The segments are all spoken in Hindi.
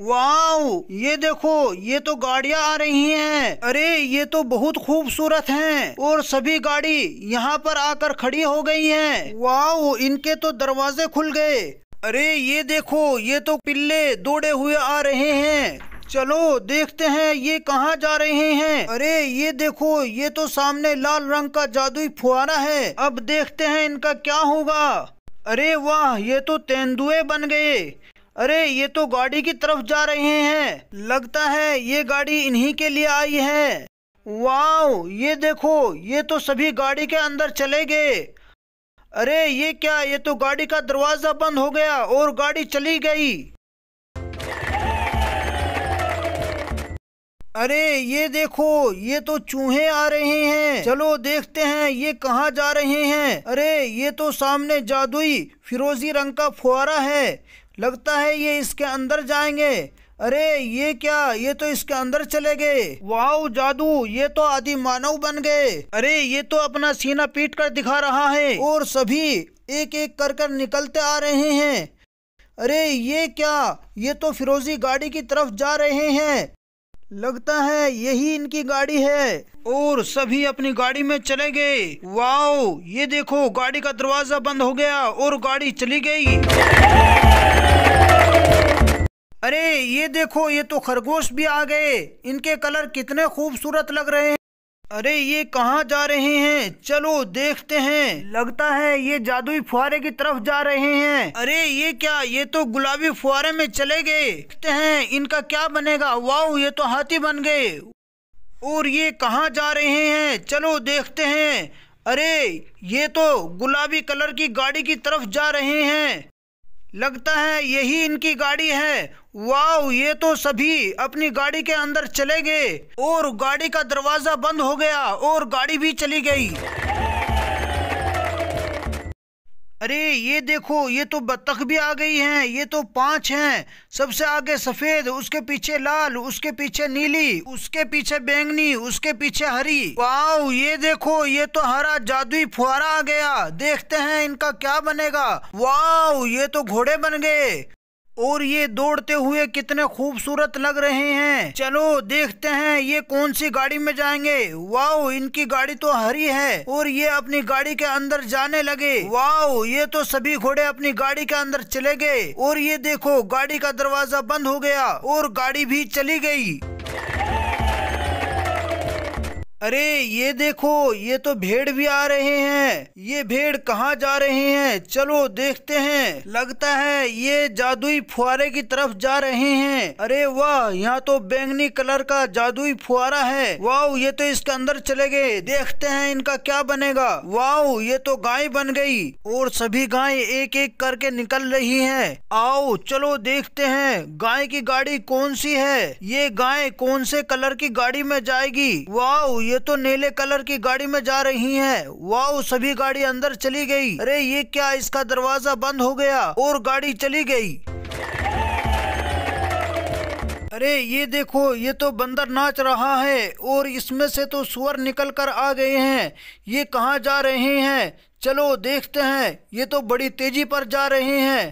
वाओ ये देखो ये तो गाड़ियाँ आ रही हैं अरे ये तो बहुत खूबसूरत हैं और सभी गाड़ी यहाँ पर आकर खड़ी हो गई हैं वाओ इनके तो दरवाजे खुल गए अरे ये देखो ये तो पिल्ले दौड़े हुए आ रहे हैं चलो देखते हैं ये कहाँ जा रहे हैं अरे ये देखो ये तो सामने लाल रंग का जादुई फुहारा है अब देखते हैं इनका क्या होगा अरे वाह ये तो तेंदुए बन गए अरे ये तो गाड़ी की तरफ जा रहे हैं लगता है ये गाड़ी इन्हीं के लिए आई है वाओ ये देखो ये तो सभी गाड़ी के अंदर चले गए अरे ये क्या ये तो गाड़ी का दरवाज़ा बंद हो गया और गाड़ी चली गई अरे ये देखो ये तो चूहे आ रहे हैं चलो देखते हैं ये कहाँ जा रहे हैं अरे ये तो सामने जादुई फिरोजी रंग का फुहारा है लगता है ये इसके अंदर जाएंगे अरे ये क्या ये तो इसके अंदर चले गए वाह जादू ये तो आदि मानव बन गए अरे ये तो अपना सीना पीट कर दिखा रहा है और सभी एक एक कर कर निकलते आ रहे हैं अरे ये क्या ये तो फिरोजी गाड़ी की तरफ जा रहे हैं लगता है यही इनकी गाड़ी है और सभी अपनी गाड़ी में चले गए वाओ ये देखो गाड़ी का दरवाजा बंद हो गया और गाड़ी चली गई अरे ये देखो ये तो खरगोश भी आ गए इनके कलर कितने खूबसूरत लग रहे हैं अरे ये कहाँ जा रहे हैं चलो देखते हैं लगता है ये जादुई फुहारे की तरफ जा रहे हैं अरे ये क्या ये तो गुलाबी फुहारे में चले गए देखते हैं इनका क्या बनेगा वाओ ये तो हाथी बन गए और ये कहाँ जा रहे हैं चलो देखते हैं अरे ये तो गुलाबी कलर की गाड़ी की तरफ जा रहे हैं लगता है यही इनकी गाड़ी है वाओ ये तो सभी अपनी गाड़ी के अंदर चले गए और गाड़ी का दरवाजा बंद हो गया और गाड़ी भी चली गई अरे ये देखो ये तो बत्तख भी आ गई हैं ये तो पांच हैं सबसे आगे सफ़ेद उसके पीछे लाल उसके पीछे नीली उसके पीछे बैंगनी उसके पीछे हरी वाओ ये देखो ये तो हरा जादुई फुहारा आ गया देखते हैं इनका क्या बनेगा वाओ ये तो घोड़े बन गए और ये दौड़ते हुए कितने खूबसूरत लग रहे हैं चलो देखते हैं ये कौन सी गाड़ी में जाएंगे वाओ इनकी गाड़ी तो हरी है और ये अपनी गाड़ी के अंदर जाने लगे वाओ ये तो सभी घोड़े अपनी गाड़ी के अंदर चले गए और ये देखो गाड़ी का दरवाजा बंद हो गया और गाड़ी भी चली गई अरे ये देखो ये तो भेड़ भी आ रहे हैं ये भेड़ कहाँ जा रहे हैं चलो देखते हैं लगता है ये जादुई फुहारे की तरफ जा रहे हैं अरे वाह यहाँ तो बैंगनी कलर का जादुई फुहारा है वाह ये तो इसके अंदर चले गए देखते हैं इनका क्या बनेगा वाह ये तो गाय बन गई और सभी गाय एक एक करके निकल रही है आओ चलो देखते हैं गाय की गाड़ी कौन सी है ये गाय कौन से कलर की गाड़ी में जाएगी वाह ये तो नीले कलर की गाड़ी में जा रही है वाह सभी गाड़ी अंदर चली गई अरे ये क्या इसका दरवाजा बंद हो गया और गाड़ी चली गई अरे ये देखो ये तो बंदर नाच रहा है और इसमें से तो सुअर निकल कर आ गए हैं ये कहाँ जा रहे हैं चलो देखते हैं ये तो बड़ी तेजी पर जा रहे हैं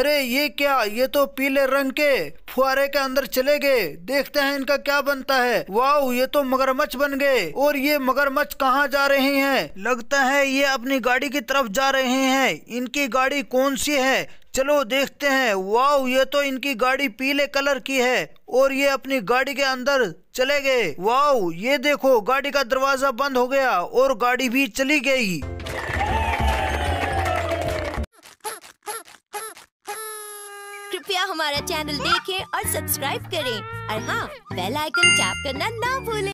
अरे ये क्या ये तो पीले रंग के फुहारे के अंदर चले गए देखते हैं इनका क्या बनता है वाह ये तो मगरमच्छ बन गए और ये मगरमच्छ कहाँ जा रहे हैं लगता है ये अपनी गाड़ी की तरफ जा रहे हैं इनकी गाड़ी कौन सी है चलो देखते हैं वाओ ये तो इनकी गाड़ी पीले कलर की है और ये अपनी गाड़ी के अंदर चले गए वाओ ये देखो गाड़ी का दरवाजा बंद हो गया और गाड़ी भी चली गई कृपया हमारा चैनल देखें और सब्सक्राइब करें और हाँ बेल आइकन टैप करना ना भूलें